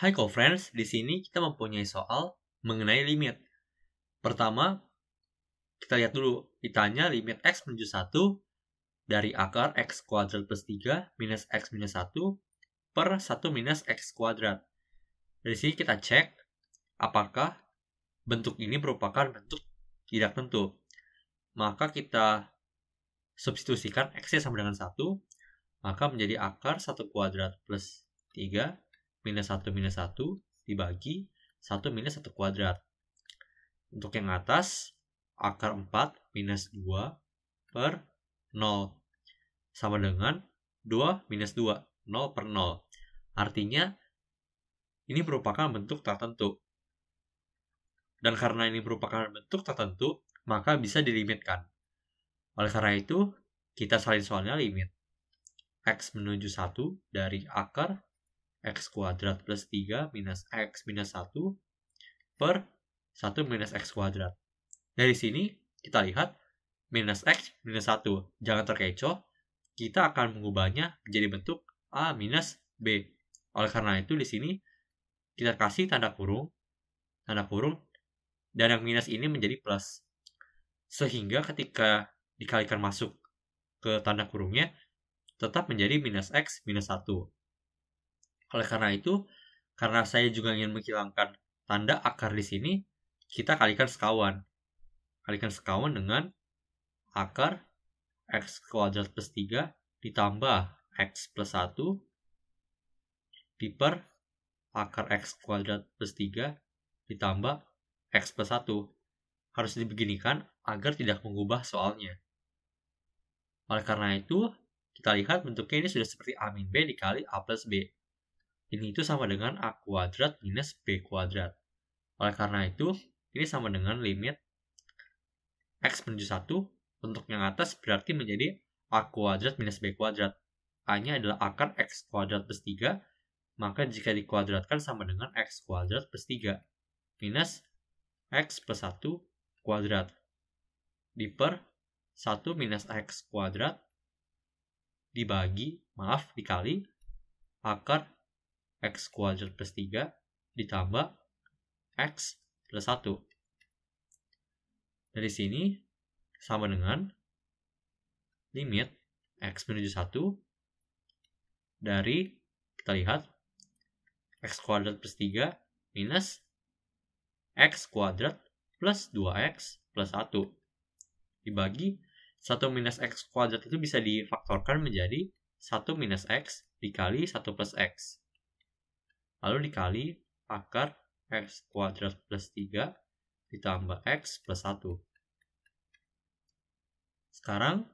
Hai co-friends, di sini kita mempunyai soal mengenai limit. Pertama, kita lihat dulu, ditanya limit x menuju 1 dari akar x kuadrat plus 3 minus x minus 1 per 1 minus x kuadrat. Dari sini kita cek apakah bentuk ini merupakan bentuk tidak tentu. Maka kita substitusikan x sama dengan 1, maka menjadi akar 1 kuadrat plus 3 minus 1 minus 1 dibagi 1 minus 1 kuadrat. Untuk yang atas, akar 4 minus 2 per 0. Sama dengan 2 minus 2, 0 per 0. Artinya, ini merupakan bentuk tak tentu. Dan karena ini merupakan bentuk tak tentu, maka bisa dilimitkan. Oleh karena itu, kita salin soalnya limit. X menuju 1 dari akar X kuadrat plus 3 minus X minus 1 per 1 minus X kuadrat. Dari sini kita lihat minus X minus 1. Jangan terkecoh, kita akan mengubahnya menjadi bentuk A minus B. Oleh karena itu di sini kita kasih tanda kurung, tanda kurung, dan yang minus ini menjadi plus. Sehingga ketika dikalikan masuk ke tanda kurungnya, tetap menjadi minus X minus 1. Oleh karena itu, karena saya juga ingin menghilangkan tanda akar di sini, kita kalikan sekawan. Kalikan sekawan dengan akar x kuadrat plus 3 ditambah x plus 1 diper akar x kuadrat plus 3 ditambah x plus 1 harus dibeginikan agar tidak mengubah soalnya. Oleh karena itu, kita lihat bentuknya ini sudah seperti A min B dikali A plus B. Ini itu sama dengan A kuadrat minus B kuadrat. Oleh karena itu, ini sama dengan limit X menuju 1 untuk yang atas berarti menjadi A kuadrat minus B kuadrat. A-nya adalah akar X kuadrat plus 3, maka jika dikuadratkan sama dengan X kuadrat plus 3 minus X plus 1 kuadrat diper 1 minus X kuadrat dibagi, maaf, dikali akar X kuadrat plus 3 ditambah X plus 1. Dari sini sama dengan limit X menuju 1 dari, kita lihat, X kuadrat plus 3 minus X kuadrat plus 2X plus 1. Dibagi 1 minus X kuadrat itu bisa difaktorkan menjadi 1 minus X dikali 1 plus X lalu dikali akar X kuadrat plus 3 ditambah X plus 1. Sekarang,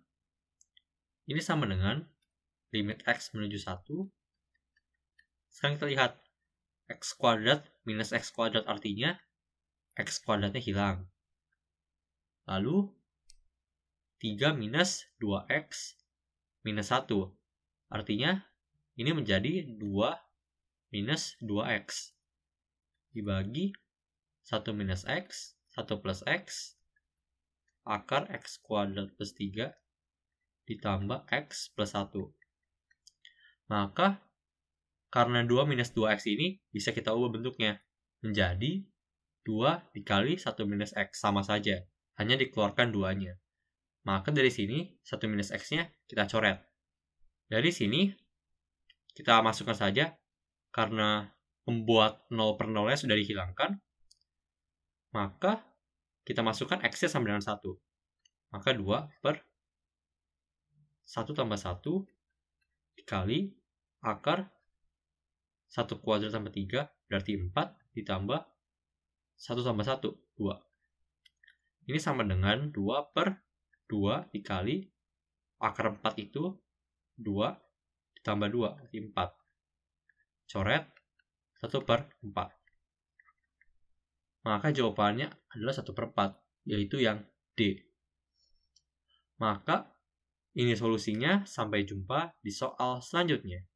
ini sama dengan limit X menuju 1. Sekarang kita lihat, X kuadrat minus X kuadrat artinya X kuadratnya hilang. Lalu, 3 minus 2X minus 1. Artinya, ini menjadi 2 minus 2x dibagi 1 minus x, 1 plus x, akar x kuadrat plus 3 ditambah x plus 1. Maka karena 2 minus 2x ini bisa kita ubah bentuknya menjadi 2 dikali 1 minus x sama saja, hanya dikeluarkan duanya. Maka dari sini 1 minus x-nya kita coret. Dari sini kita masukkan saja karena membuat 0 per 0 nya sudah dihilangkan, maka kita masukkan X-nya sama dengan 1. Maka 2 per 1 tambah 1 dikali akar 1 kuadrat tambah 3 berarti 4 ditambah 1 tambah 1, 2. Ini sama dengan 2 per 2 dikali akar 4 itu 2 ditambah 2, berarti 4 coret 1 per 4. Maka jawabannya adalah 1 per 4, yaitu yang D. Maka ini solusinya, sampai jumpa di soal selanjutnya.